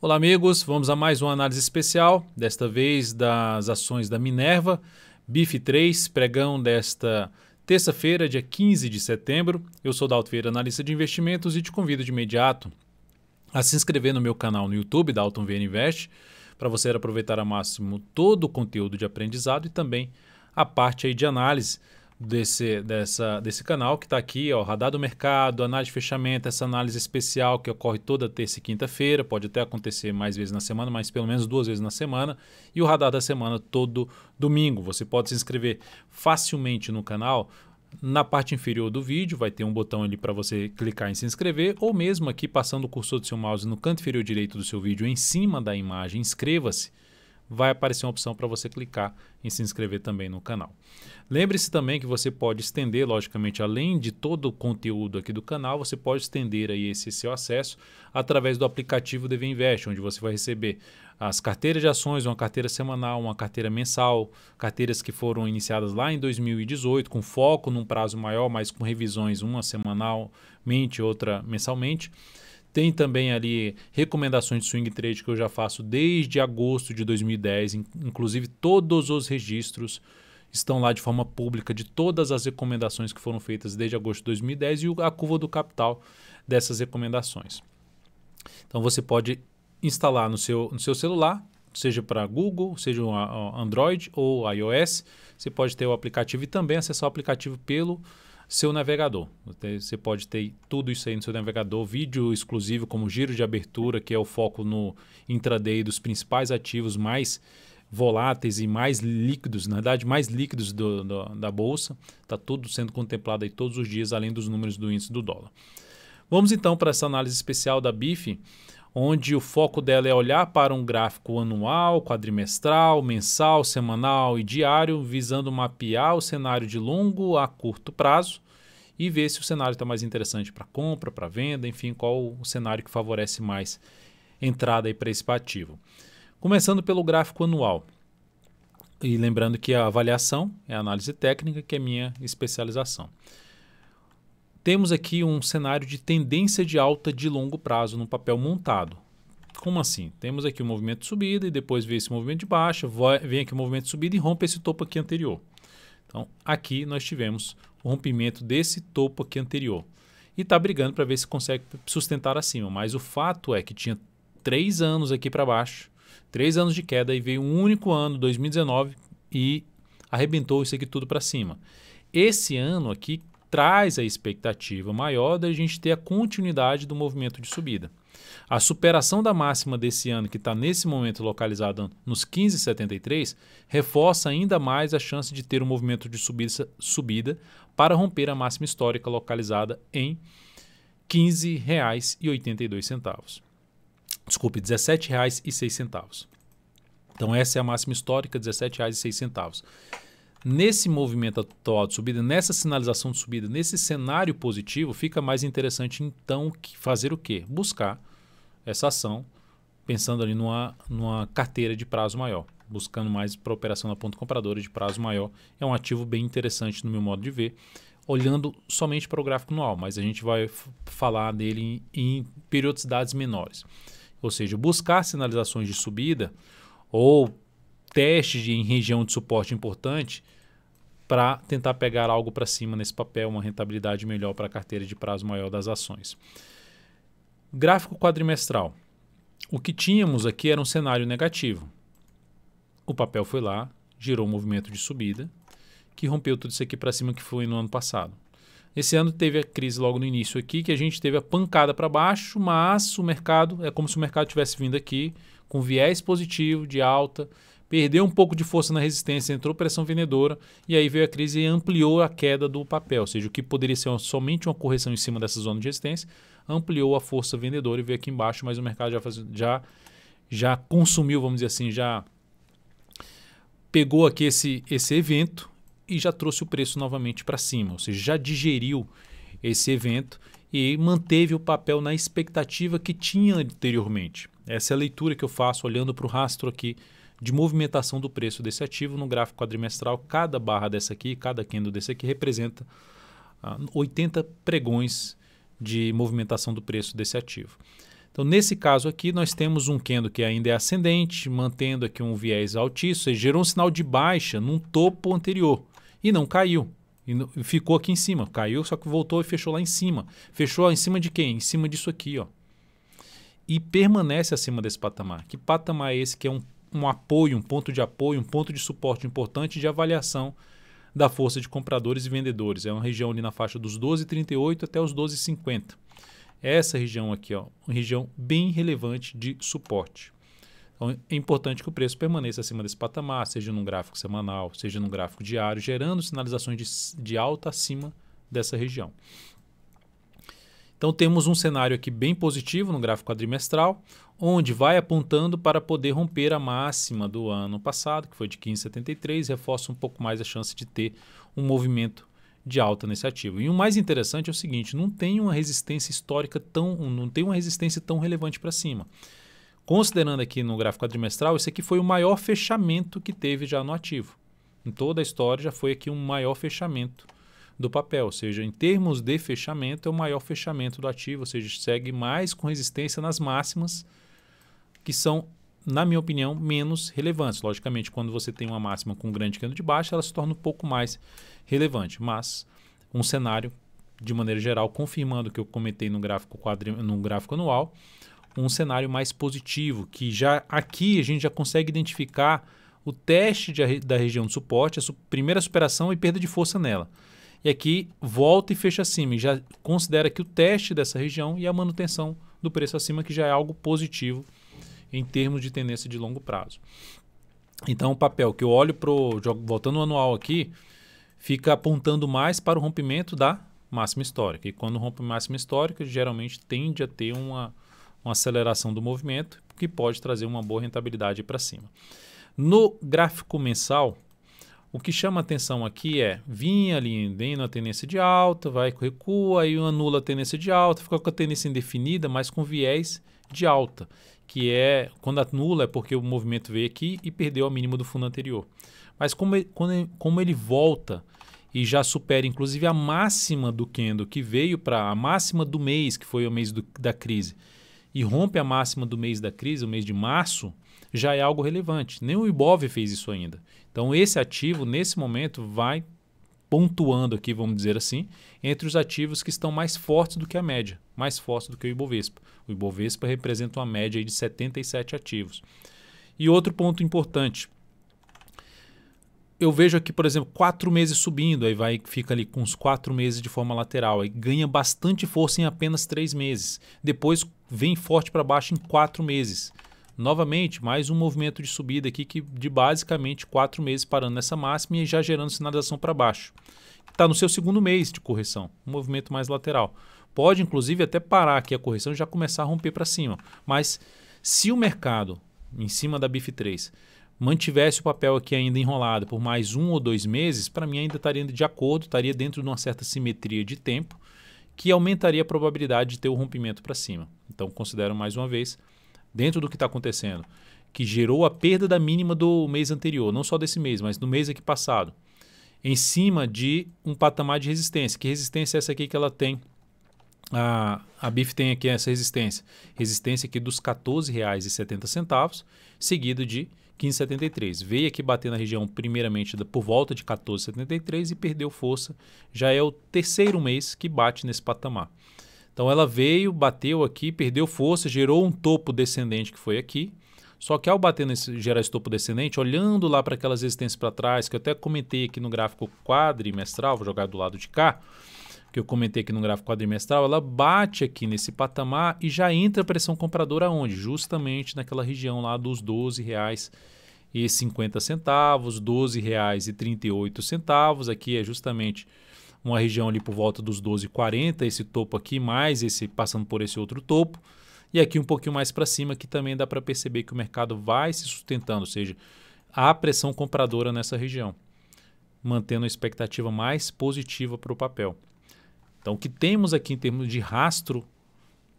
Olá, amigos. Vamos a mais uma análise especial, desta vez das ações da Minerva, BIF 3, pregão desta terça-feira, dia 15 de setembro. Eu sou Dalto Vieira, analista de investimentos, e te convido de imediato a se inscrever no meu canal no YouTube, Dalton Vieira Invest, para você aproveitar ao máximo todo o conteúdo de aprendizado e também a parte aí de análise desse, dessa, desse canal que está aqui, ó, Radar do Mercado, análise de fechamento, essa análise especial que ocorre toda terça e quinta-feira, pode até acontecer mais vezes na semana, mas pelo menos duas vezes na semana, e o Radar da Semana todo domingo. Você pode se inscrever facilmente no canal, na parte inferior do vídeo vai ter um botão ali para você clicar em se inscrever, ou mesmo aqui passando o cursor do seu mouse no canto inferior direito do seu vídeo em cima da imagem, inscreva-se vai aparecer uma opção para você clicar em se inscrever também no canal. Lembre-se também que você pode estender, logicamente, além de todo o conteúdo aqui do canal, você pode estender aí esse seu acesso através do aplicativo DV Invest, onde você vai receber as carteiras de ações, uma carteira semanal, uma carteira mensal, carteiras que foram iniciadas lá em 2018, com foco num prazo maior, mas com revisões, uma semanalmente, outra mensalmente. Tem também ali recomendações de swing trade que eu já faço desde agosto de 2010. Inclusive, todos os registros estão lá de forma pública de todas as recomendações que foram feitas desde agosto de 2010 e a curva do capital dessas recomendações. Então, você pode instalar no seu, no seu celular, seja para Google, seja um Android ou iOS. Você pode ter o aplicativo e também acessar o aplicativo pelo seu navegador. Você pode ter tudo isso aí no seu navegador, vídeo exclusivo como giro de abertura, que é o foco no intraday dos principais ativos mais voláteis e mais líquidos, na verdade, mais líquidos do, do, da bolsa. Está tudo sendo contemplado aí todos os dias, além dos números do índice do dólar. Vamos então para essa análise especial da BIF, onde o foco dela é olhar para um gráfico anual, quadrimestral, mensal, semanal e diário, visando mapear o cenário de longo a curto prazo e ver se o cenário está mais interessante para compra, para venda, enfim, qual o cenário que favorece mais entrada para esse ativo. Começando pelo gráfico anual. E lembrando que a avaliação é a análise técnica, que é minha especialização. Temos aqui um cenário de tendência de alta de longo prazo no papel montado. Como assim? Temos aqui o um movimento de subida e depois vem esse movimento de baixa, vem aqui o um movimento de subida e rompe esse topo aqui anterior. Então, aqui nós tivemos o rompimento desse topo aqui anterior. E está brigando para ver se consegue sustentar acima. Mas o fato é que tinha três anos aqui para baixo, três anos de queda, e veio um único ano, 2019, e arrebentou isso aqui tudo para cima. Esse ano aqui traz a expectativa maior da gente ter a continuidade do movimento de subida. A superação da máxima desse ano, que está nesse momento localizada nos 15,73, reforça ainda mais a chance de ter um movimento de subida, subida para romper a máxima histórica localizada em R$ 15,82. Desculpe, R$ 17,06. Então essa é a máxima histórica, R$ 17,06. Nesse movimento atual de subida, nessa sinalização de subida, nesse cenário positivo, fica mais interessante então fazer o quê? Buscar essa ação, pensando ali numa, numa carteira de prazo maior, buscando mais para operação da ponta compradora de prazo maior. É um ativo bem interessante no meu modo de ver, olhando somente para o gráfico anual, mas a gente vai falar dele em, em periodicidades menores. Ou seja, buscar sinalizações de subida ou testes em região de suporte importante para tentar pegar algo para cima nesse papel, uma rentabilidade melhor para a carteira de prazo maior das ações. Gráfico quadrimestral. O que tínhamos aqui era um cenário negativo. O papel foi lá, girou um movimento de subida, que rompeu tudo isso aqui para cima que foi no ano passado. Esse ano teve a crise logo no início aqui, que a gente teve a pancada para baixo, mas o mercado é como se o mercado tivesse vindo aqui com viés positivo de alta perdeu um pouco de força na resistência, entrou pressão vendedora e aí veio a crise e ampliou a queda do papel, ou seja, o que poderia ser somente uma correção em cima dessa zona de resistência, ampliou a força vendedora e veio aqui embaixo, mas o mercado já, faz, já, já consumiu, vamos dizer assim, já pegou aqui esse, esse evento e já trouxe o preço novamente para cima, ou seja, já digeriu esse evento e manteve o papel na expectativa que tinha anteriormente. Essa é a leitura que eu faço olhando para o rastro aqui de movimentação do preço desse ativo no gráfico quadrimestral. Cada barra dessa aqui, cada candle desse aqui representa ah, 80 pregões de movimentação do preço desse ativo. Então, nesse caso aqui, nós temos um candle que ainda é ascendente, mantendo aqui um viés altíssimo, gerou um sinal de baixa num topo anterior e não caiu. E ficou aqui em cima, caiu, só que voltou e fechou lá em cima. Fechou em cima de quem? Em cima disso aqui, ó. E permanece acima desse patamar. Que patamar é esse que é um um apoio, um ponto de apoio, um ponto de suporte importante de avaliação da força de compradores e vendedores. É uma região ali na faixa dos 12,38 até os 12,50. Essa região aqui, ó, uma região bem relevante de suporte. Então, é importante que o preço permaneça acima desse patamar, seja num gráfico semanal, seja num gráfico diário, gerando sinalizações de, de alta acima dessa região. Então temos um cenário aqui bem positivo no gráfico quadrimestral, onde vai apontando para poder romper a máxima do ano passado, que foi de 15,73, reforça um pouco mais a chance de ter um movimento de alta nesse ativo. E o mais interessante é o seguinte, não tem uma resistência histórica tão, não tem uma resistência tão relevante para cima. Considerando aqui no gráfico quadrimestral, esse aqui foi o maior fechamento que teve já no ativo. Em toda a história já foi aqui um maior fechamento do papel, ou seja, em termos de fechamento, é o maior fechamento do ativo, ou seja, segue mais com resistência nas máximas, que são, na minha opinião, menos relevantes. Logicamente, quando você tem uma máxima com um grande canto de baixa, ela se torna um pouco mais relevante, mas um cenário, de maneira geral, confirmando o que eu comentei no gráfico, quadri... no gráfico anual, um cenário mais positivo, que já aqui a gente já consegue identificar o teste de, da região de suporte, a su primeira superação e perda de força nela. E aqui volta e fecha acima. E já considera que o teste dessa região e a manutenção do preço acima, que já é algo positivo em termos de tendência de longo prazo. Então, o papel que eu olho para voltando ao anual aqui, fica apontando mais para o rompimento da máxima histórica. E quando rompe máxima histórica, geralmente tende a ter uma, uma aceleração do movimento, que pode trazer uma boa rentabilidade para cima. No gráfico mensal, o que chama atenção aqui é vinha ali indo a tendência de alta, vai recua, aí anula a tendência de alta, fica com a tendência indefinida, mas com viés de alta, que é quando anula é porque o movimento veio aqui e perdeu a mínima do fundo anterior. Mas como ele, quando, como ele volta e já supera inclusive a máxima do candle que veio para a máxima do mês, que foi o mês do, da crise, e rompe a máxima do mês da crise, o mês de março, já é algo relevante. Nem o Ibov fez isso ainda. Então, esse ativo, nesse momento, vai pontuando aqui, vamos dizer assim, entre os ativos que estão mais fortes do que a média, mais fortes do que o Ibovespa. O Ibovespa representa uma média de 77 ativos. E outro ponto importante. Eu vejo aqui, por exemplo, quatro meses subindo, aí vai fica ali com uns quatro meses de forma lateral, aí ganha bastante força em apenas três meses. Depois vem forte para baixo em quatro meses. Novamente, mais um movimento de subida aqui que de basicamente quatro meses parando nessa máxima e já gerando sinalização para baixo. Está no seu segundo mês de correção, um movimento mais lateral. Pode, inclusive, até parar aqui a correção e já começar a romper para cima. Mas se o mercado, em cima da BIF3, mantivesse o papel aqui ainda enrolado por mais um ou dois meses, para mim ainda estaria de acordo, estaria dentro de uma certa simetria de tempo, que aumentaria a probabilidade de ter o rompimento para cima. Então, considero mais uma vez dentro do que está acontecendo, que gerou a perda da mínima do mês anterior, não só desse mês, mas do mês aqui passado, em cima de um patamar de resistência. Que resistência é essa aqui que ela tem? A, a BIF tem aqui essa resistência. Resistência aqui dos R$14,70, 14,70, seguido de 15,73. Veio aqui bater na região primeiramente por volta de 14,73 e perdeu força. Já é o terceiro mês que bate nesse patamar. Então ela veio, bateu aqui, perdeu força, gerou um topo descendente que foi aqui. Só que ao bater nesse gerar esse topo descendente, olhando lá para aquelas resistências para trás, que eu até comentei aqui no gráfico quadrimestral, vou jogar do lado de cá, que eu comentei aqui no gráfico quadrimestral, ela bate aqui nesse patamar e já entra a pressão compradora onde? Justamente naquela região lá dos R$12,50, R$12,38, Aqui é justamente uma região ali por volta dos 12,40, esse topo aqui mais esse passando por esse outro topo. E aqui um pouquinho mais para cima que também dá para perceber que o mercado vai se sustentando, ou seja, há pressão compradora nessa região, mantendo a expectativa mais positiva para o papel. Então, o que temos aqui em termos de rastro,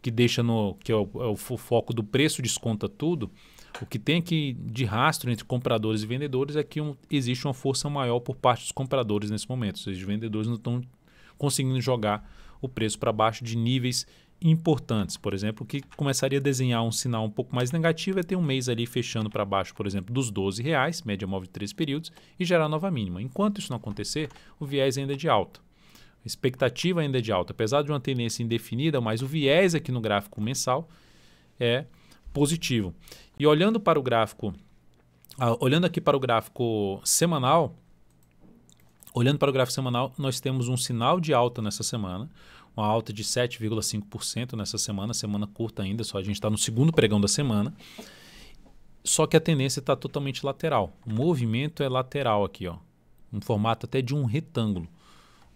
que deixa no que é o, é o foco do preço desconta tudo, o que tem aqui de rastro entre compradores e vendedores é que um, existe uma força maior por parte dos compradores nesse momento. Ou seja, os vendedores não estão conseguindo jogar o preço para baixo de níveis importantes. Por exemplo, que começaria a desenhar um sinal um pouco mais negativo é ter um mês ali fechando para baixo, por exemplo, dos 12 reais, média móvel de três períodos, e gerar nova mínima. Enquanto isso não acontecer, o viés ainda é de alta. A expectativa ainda é de alta, apesar de uma tendência indefinida, mas o viés aqui no gráfico mensal é positivo. E olhando para o gráfico, olhando aqui para o gráfico semanal, olhando para o gráfico semanal, nós temos um sinal de alta nessa semana, uma alta de 7,5% nessa semana, semana curta ainda, só a gente está no segundo pregão da semana. Só que a tendência está totalmente lateral. O movimento é lateral aqui, ó. Um formato até de um retângulo.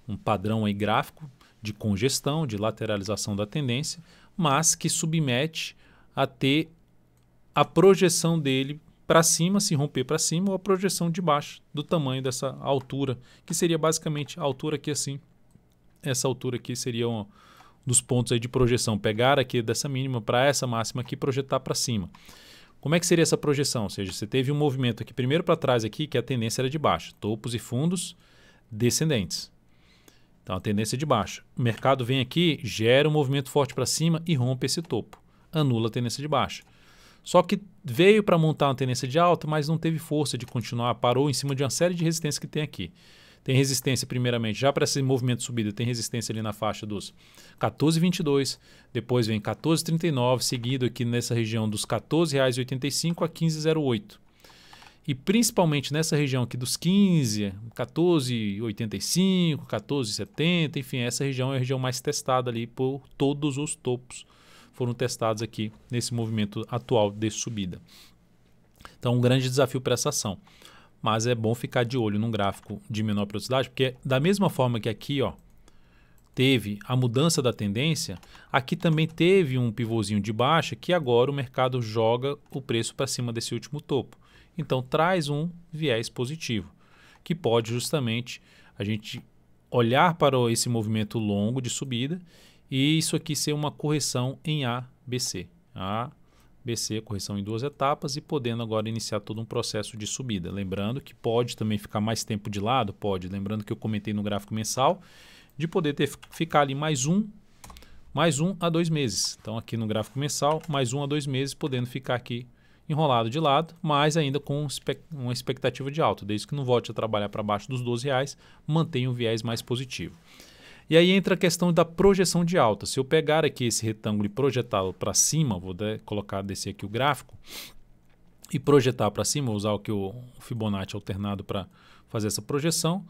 Um padrão aí gráfico de congestão, de lateralização da tendência, mas que submete a ter a projeção dele para cima, se romper para cima, ou a projeção de baixo, do tamanho dessa altura, que seria basicamente a altura aqui assim. Essa altura aqui seria um dos pontos aí de projeção. Pegar aqui dessa mínima para essa máxima aqui projetar para cima. Como é que seria essa projeção? Ou seja, você teve um movimento aqui primeiro para trás aqui, que a tendência era de baixo, topos e fundos descendentes. Então a tendência é de baixo. O mercado vem aqui, gera um movimento forte para cima e rompe esse topo anula a tendência de baixa. Só que veio para montar uma tendência de alta, mas não teve força de continuar, parou em cima de uma série de resistências que tem aqui. Tem resistência, primeiramente, já para esse movimento subido, tem resistência ali na faixa dos 14,22, depois vem 14,39, seguido aqui nessa região dos R$ 14,85 a 15,08. E principalmente nessa região aqui dos 15, 14,85, 14,70, enfim, essa região é a região mais testada ali por todos os topos foram testados aqui nesse movimento atual de subida. Então, um grande desafio para essa ação. Mas é bom ficar de olho num gráfico de menor velocidade porque da mesma forma que aqui, ó, teve a mudança da tendência, aqui também teve um pivôzinho de baixa que agora o mercado joga o preço para cima desse último topo. Então traz um viés positivo, que pode justamente a gente olhar para esse movimento longo de subida e isso aqui ser uma correção em ABC. ABC correção em duas etapas e podendo agora iniciar todo um processo de subida. Lembrando que pode também ficar mais tempo de lado, pode. Lembrando que eu comentei no gráfico mensal, de poder ter, ficar ali mais um, mais um a dois meses. Então aqui no gráfico mensal, mais um a dois meses, podendo ficar aqui enrolado de lado, mas ainda com uma expectativa de alta. Desde que não volte a trabalhar para baixo dos R$12, reais, mantenha um viés mais positivo. E aí entra a questão da projeção de alta. Se eu pegar aqui esse retângulo e projetá-lo para cima, vou colocar, descer aqui o gráfico, e projetar para cima, usar o que o Fibonacci alternado para fazer essa projeção,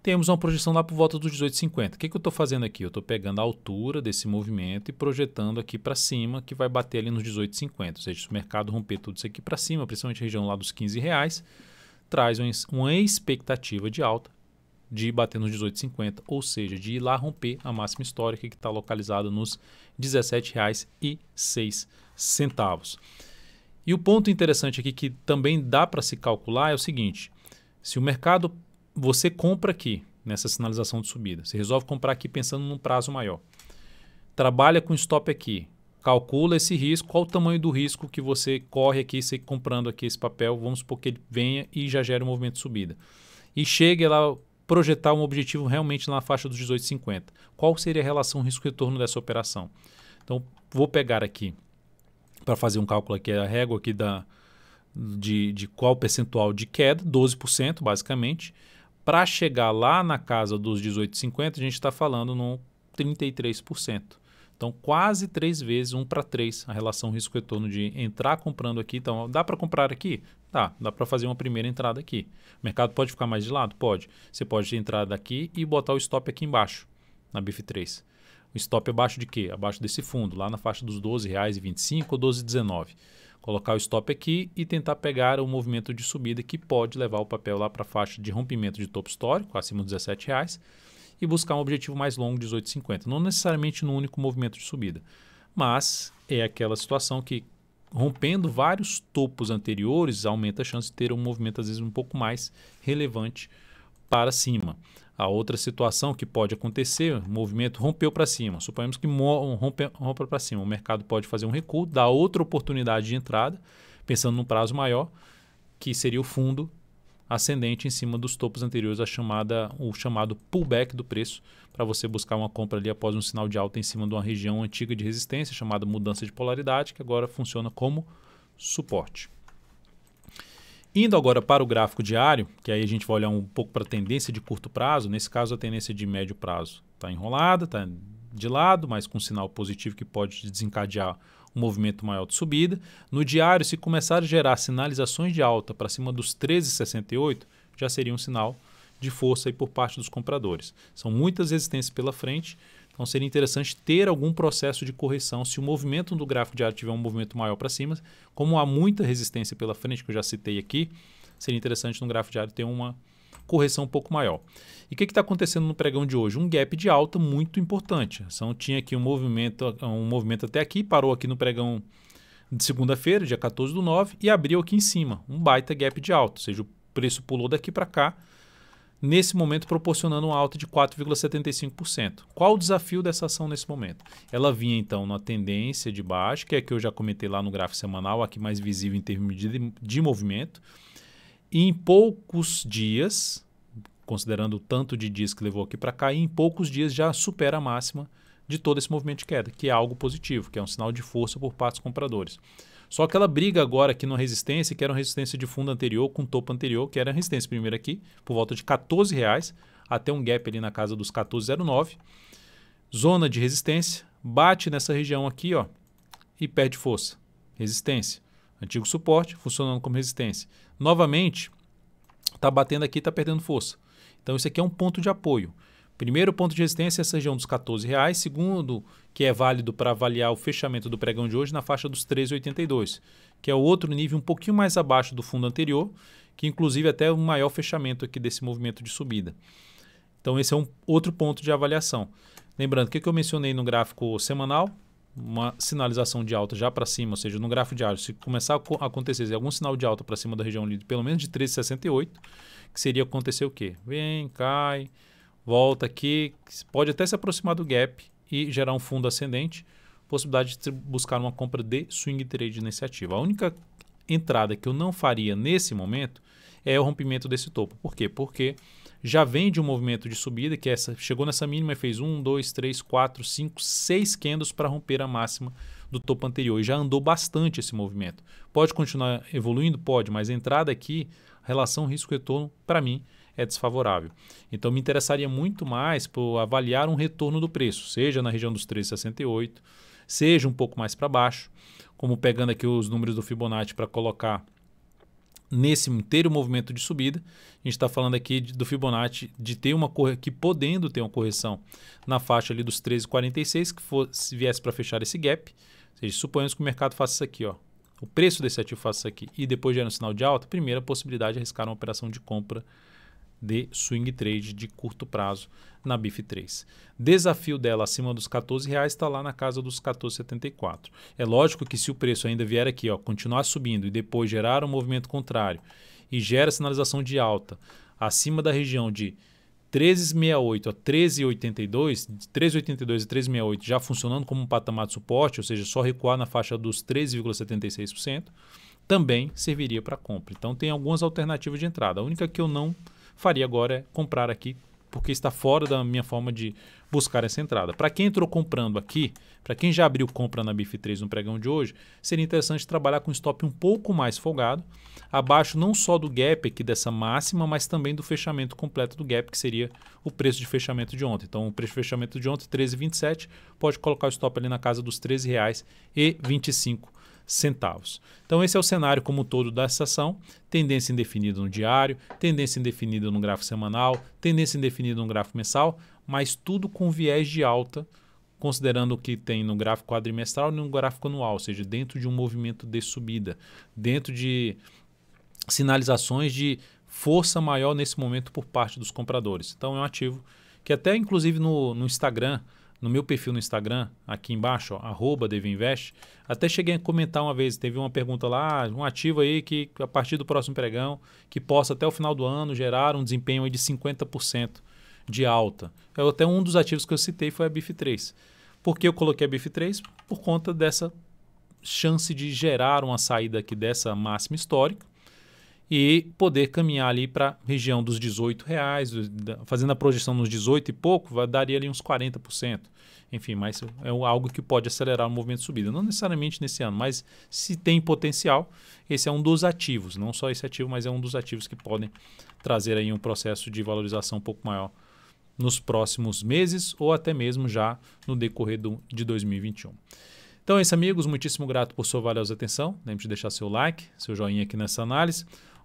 temos uma projeção lá por volta dos 18,50. O que, que eu estou fazendo aqui? Eu estou pegando a altura desse movimento e projetando aqui para cima, que vai bater ali nos 18,50. Ou seja, se o mercado romper tudo isso aqui para cima, principalmente a região lá dos 15 reais, traz uma expectativa de alta de bater nos 18,50, ou seja, de ir lá romper a máxima histórica que está localizada nos R$ 17,06. E o ponto interessante aqui que também dá para se calcular é o seguinte: se o mercado você compra aqui nessa sinalização de subida, você resolve comprar aqui pensando num prazo maior, trabalha com stop aqui, calcula esse risco, qual o tamanho do risco que você corre aqui, se comprando aqui esse papel, vamos supor que ele venha e já gere um movimento de subida. E chega lá projetar um objetivo realmente na faixa dos 18,50. Qual seria a relação risco-retorno dessa operação? Então, vou pegar aqui, para fazer um cálculo aqui, a régua aqui da, de, de qual percentual de queda, 12% basicamente. Para chegar lá na casa dos 18,50, a gente está falando no 33%. Então, quase três vezes, um para três, a relação risco-retorno de entrar comprando aqui. Então, dá para comprar aqui? dá dá para fazer uma primeira entrada aqui. O mercado pode ficar mais de lado? Pode. Você pode entrar daqui e botar o stop aqui embaixo, na BIF3. O stop é abaixo de quê? Abaixo desse fundo, lá na faixa dos R$12,25 ou R$12,19. Colocar o stop aqui e tentar pegar o movimento de subida que pode levar o papel lá para a faixa de rompimento de topo histórico, acima dos R$17,00 e buscar um objetivo mais longo, 18,50. Não necessariamente no único movimento de subida, mas é aquela situação que rompendo vários topos anteriores aumenta a chance de ter um movimento às vezes um pouco mais relevante para cima. A outra situação que pode acontecer, o movimento rompeu para cima. Suponhamos que rompe, rompa para cima. O mercado pode fazer um recuo, dar outra oportunidade de entrada, pensando num prazo maior, que seria o fundo ascendente em cima dos topos anteriores, a chamada, o chamado pullback do preço, para você buscar uma compra ali após um sinal de alta em cima de uma região antiga de resistência, chamada mudança de polaridade, que agora funciona como suporte. Indo agora para o gráfico diário, que aí a gente vai olhar um pouco para a tendência de curto prazo, nesse caso a tendência de médio prazo está enrolada, está de lado, mas com um sinal positivo que pode desencadear um movimento maior de subida. No diário, se começar a gerar sinalizações de alta para cima dos 13,68, já seria um sinal de força aí por parte dos compradores. São muitas resistências pela frente, então seria interessante ter algum processo de correção se o movimento do gráfico diário tiver um movimento maior para cima. Como há muita resistência pela frente, que eu já citei aqui, seria interessante no gráfico diário ter uma correção um pouco maior. E o que está acontecendo no pregão de hoje? Um gap de alta muito importante. Então, tinha aqui um movimento, um movimento até aqui, parou aqui no pregão de segunda-feira, dia 14 do 9, e abriu aqui em cima, um baita gap de alta, ou seja, o preço pulou daqui para cá, nesse momento proporcionando uma alta de 4,75%. Qual o desafio dessa ação nesse momento? Ela vinha então na tendência de baixo, que é que eu já comentei lá no gráfico semanal, aqui é mais visível em termos de, de movimento, em poucos dias, considerando o tanto de dias que levou aqui para cá, em poucos dias já supera a máxima de todo esse movimento de queda, que é algo positivo, que é um sinal de força por parte dos compradores. Só que ela briga agora aqui numa resistência, que era uma resistência de fundo anterior com topo anterior, que era a resistência primeiro aqui, por volta de 14 até um gap ali na casa dos 14,09. Zona de resistência, bate nessa região aqui ó, e perde força. Resistência. Antigo suporte funcionando como resistência. Novamente, está batendo aqui, está perdendo força. Então, isso aqui é um ponto de apoio. Primeiro ponto de resistência é essa região dos R$ reais. Segundo, que é válido para avaliar o fechamento do pregão de hoje na faixa dos 3,82, que é o outro nível um pouquinho mais abaixo do fundo anterior, que inclusive até o maior fechamento aqui desse movimento de subida. Então esse é um outro ponto de avaliação. Lembrando, o que eu mencionei no gráfico semanal? uma sinalização de alta já para cima, ou seja, no gráfico diário, se começar a acontecer algum sinal de alta para cima da região de pelo menos de 13,68, que seria acontecer o quê? Vem, cai, volta aqui, pode até se aproximar do gap e gerar um fundo ascendente, possibilidade de buscar uma compra de swing trade nesse ativo. A única entrada que eu não faria nesse momento é o rompimento desse topo. Por quê? Porque já vem de um movimento de subida, que é essa, chegou nessa mínima e fez 1, 2, 3, 4, 5, 6 candles para romper a máxima do topo anterior. E já andou bastante esse movimento. Pode continuar evoluindo? Pode, mas a entrada aqui, a relação risco-retorno, para mim, é desfavorável. Então me interessaria muito mais por avaliar um retorno do preço, seja na região dos 3,68, seja um pouco mais para baixo, como pegando aqui os números do Fibonacci para colocar nesse ter o um movimento de subida, a gente está falando aqui de, do Fibonacci de ter uma correção, que podendo ter uma correção na faixa ali dos 13,46, que fosse, viesse para fechar esse gap, ou seja, suponhamos que o mercado faça isso aqui, ó, o preço desse ativo faça isso aqui e depois gera um sinal de alta, primeira possibilidade é arriscar uma operação de compra de swing trade de curto prazo na BIF3. Desafio dela acima dos 14 reais está lá na casa dos 14,74. É lógico que se o preço ainda vier aqui, ó, continuar subindo e depois gerar um movimento contrário e gera sinalização de alta acima da região de 1368 a 1382, 1382 e 1368 já funcionando como um patamar de suporte, ou seja, só recuar na faixa dos 13,76%, também serviria para compra. Então tem algumas alternativas de entrada. A única que eu não faria agora é comprar aqui, porque está fora da minha forma de buscar essa entrada. Para quem entrou comprando aqui, para quem já abriu compra na BIF3 no pregão de hoje, seria interessante trabalhar com stop um pouco mais folgado, abaixo não só do gap aqui dessa máxima, mas também do fechamento completo do gap, que seria o preço de fechamento de ontem. Então, o preço de fechamento de ontem, 13,27, pode colocar o stop ali na casa dos R$ 13,25 centavos. Então esse é o cenário como todo da ação, tendência indefinida no diário, tendência indefinida no gráfico semanal, tendência indefinida no gráfico mensal, mas tudo com viés de alta, considerando o que tem no gráfico quadrimestral e no gráfico anual, ou seja, dentro de um movimento de subida, dentro de sinalizações de força maior nesse momento por parte dos compradores. Então é um ativo que até inclusive no, no Instagram no meu perfil no Instagram, aqui embaixo, arroba Devinvest, até cheguei a comentar uma vez, teve uma pergunta lá, ah, um ativo aí que a partir do próximo pregão, que possa até o final do ano gerar um desempenho aí de 50% de alta. Eu, é até um dos ativos que eu citei foi a BIF3. Por que eu coloquei a BIF3? Por conta dessa chance de gerar uma saída aqui dessa máxima histórica e poder caminhar ali para a região dos 18 reais, fazendo a projeção nos 18 e pouco, vai, daria ali uns 40%. Enfim, mas é algo que pode acelerar o movimento de subida. Não necessariamente nesse ano, mas se tem potencial, esse é um dos ativos. Não só esse ativo, mas é um dos ativos que podem trazer aí um processo de valorização um pouco maior nos próximos meses ou até mesmo já no decorrer do, de 2021. Então é isso, amigos. Muitíssimo grato por sua valiosa atenção. Lembre de deixar seu like, seu joinha aqui nessa análise.